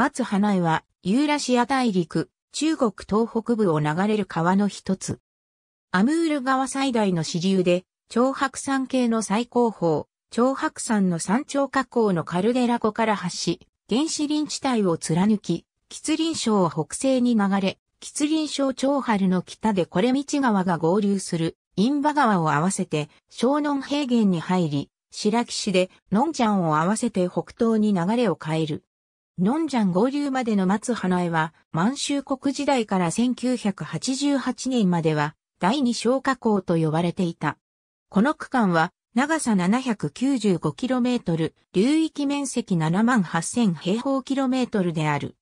松花江は、ユーラシア大陸、中国東北部を流れる川の一つ。アムール川最大の支流で、長白山系の最高峰、長白山の山頂河口のカルデラ湖から発し、原始林地帯を貫き、吉林省を北西に流れ、吉林省長春の北でこれ道川が合流する、インバ川を合わせて、湘南平原に入り、白木市で、ノンちゃんを合わせて北東に流れを変える。ノンジャン合流までの松花江は、満州国時代から1988年までは、第二小河口と呼ばれていた。この区間は、長さ 795km、流域面積7万8000平方キロメートルである。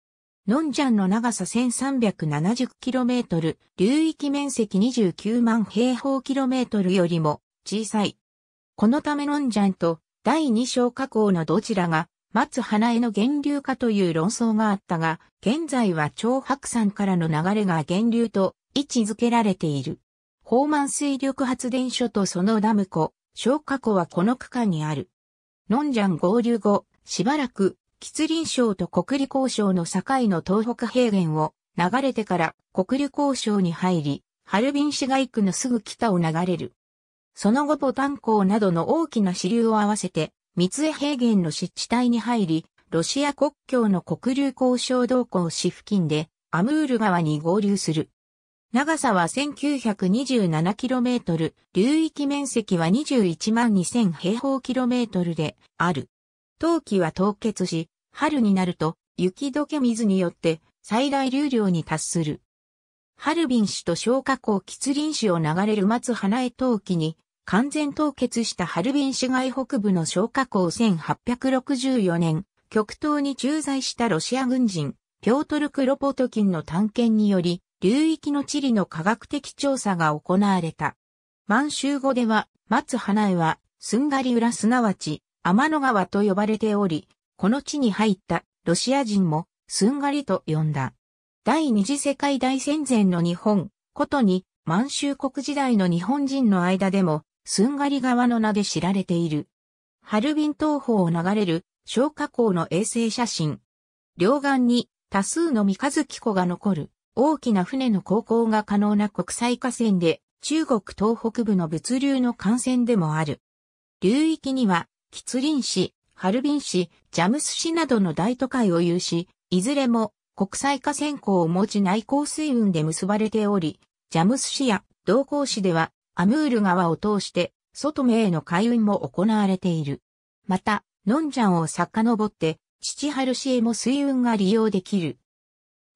ノンジャンの長さ 1370km、流域面積29万平方キロメートルよりも小さい。このためノンジャンと第二小河口のどちらが松花江の源流化という論争があったが、現在は長白山からの流れが源流と位置づけられている。宝満水力発電所とそのダム湖、消火湖はこの区間にある。ノンジャン合流後、しばらく、吉林省と国理交渉の境の東北平原を流れてから国理交渉に入り、ハルビン市街区のすぐ北を流れる。その後ボタン港などの大きな支流を合わせて三重平原の湿地帯に入り、ロシア国境の黒流交渉動向市付近で、アムール川に合流する。長さは 1927km、流域面積は21万2000平方キロメートルである。冬季は凍結し、春になると雪解け水によって最大流量に達する。ハルビン市と小河港吉林市を流れる松花江冬季に完全凍結したハルビン市街北部の消火口1864年、極東に駐在したロシア軍人、ピョートル・クロポトキンの探検により、流域の地理の科学的調査が行われた。満州語では、松花江は、すんがり裏すなわち、天の川と呼ばれており、この地に入ったロシア人も、すんがりと呼んだ。第二次世界大戦前の日本、ことに、満州国時代の日本人の間でも、スンガリ川の名で知られている。ハルビン東方を流れる消火口の衛星写真。両岸に多数の三日月湖が残る大きな船の航行が可能な国際河川で中国東北部の物流の幹線でもある。流域には、吉林市、ハルビン市、ジャムス市などの大都会を有し、いずれも国際河川港を持ち内向水運で結ばれており、ジャムス市や同港市ではアムール川を通して、外名への海運も行われている。また、ノンジャンを遡って、父春市へも水運が利用できる。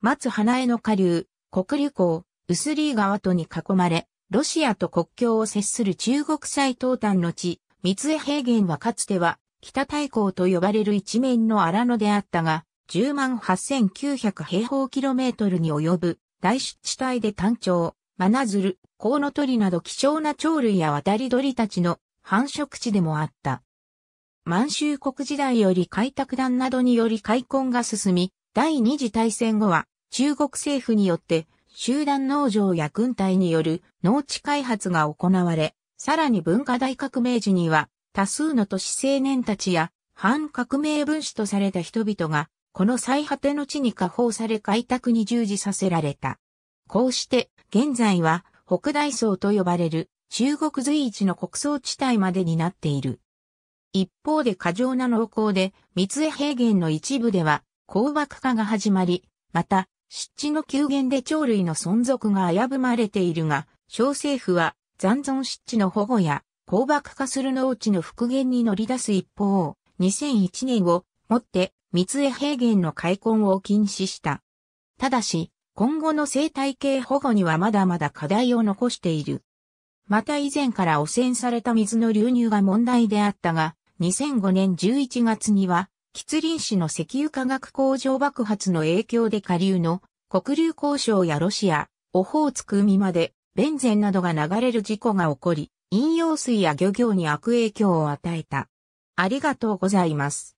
松花江の下流、国流港、薄リー川とに囲まれ、ロシアと国境を接する中国最東端の地、三江平原はかつては、北大港と呼ばれる一面の荒野であったが、10万8900平方キロメートルに及ぶ大湿地帯で単調、真鶴、コウノトリなど貴重な鳥類や渡り鳥たちの繁殖地でもあった。満州国時代より開拓団などにより開墾が進み、第二次大戦後は中国政府によって集団農場や軍隊による農地開発が行われ、さらに文化大革命時には多数の都市青年たちや反革命分子とされた人々が、この最果ての地に下放され開拓に従事させられた。こうして、現在は北大層と呼ばれる中国随一の国葬地帯までになっている。一方で過剰な農耕で、三重平原の一部では、鉱爆化が始まり、また、湿地の急減で鳥類の存続が危ぶまれているが、小政府は残存湿地の保護や、鉱爆化する農地の復元に乗り出す一方、2001年をもって三重平原の開墾を禁止した。ただし、今後の生態系保護にはまだまだ課題を残している。また以前から汚染された水の流入が問題であったが、2005年11月には、吉林市の石油化学工場爆発の影響で下流の黒竜交渉やロシア、オホーツク海までベンゼンなどが流れる事故が起こり、飲用水や漁業に悪影響を与えた。ありがとうございます。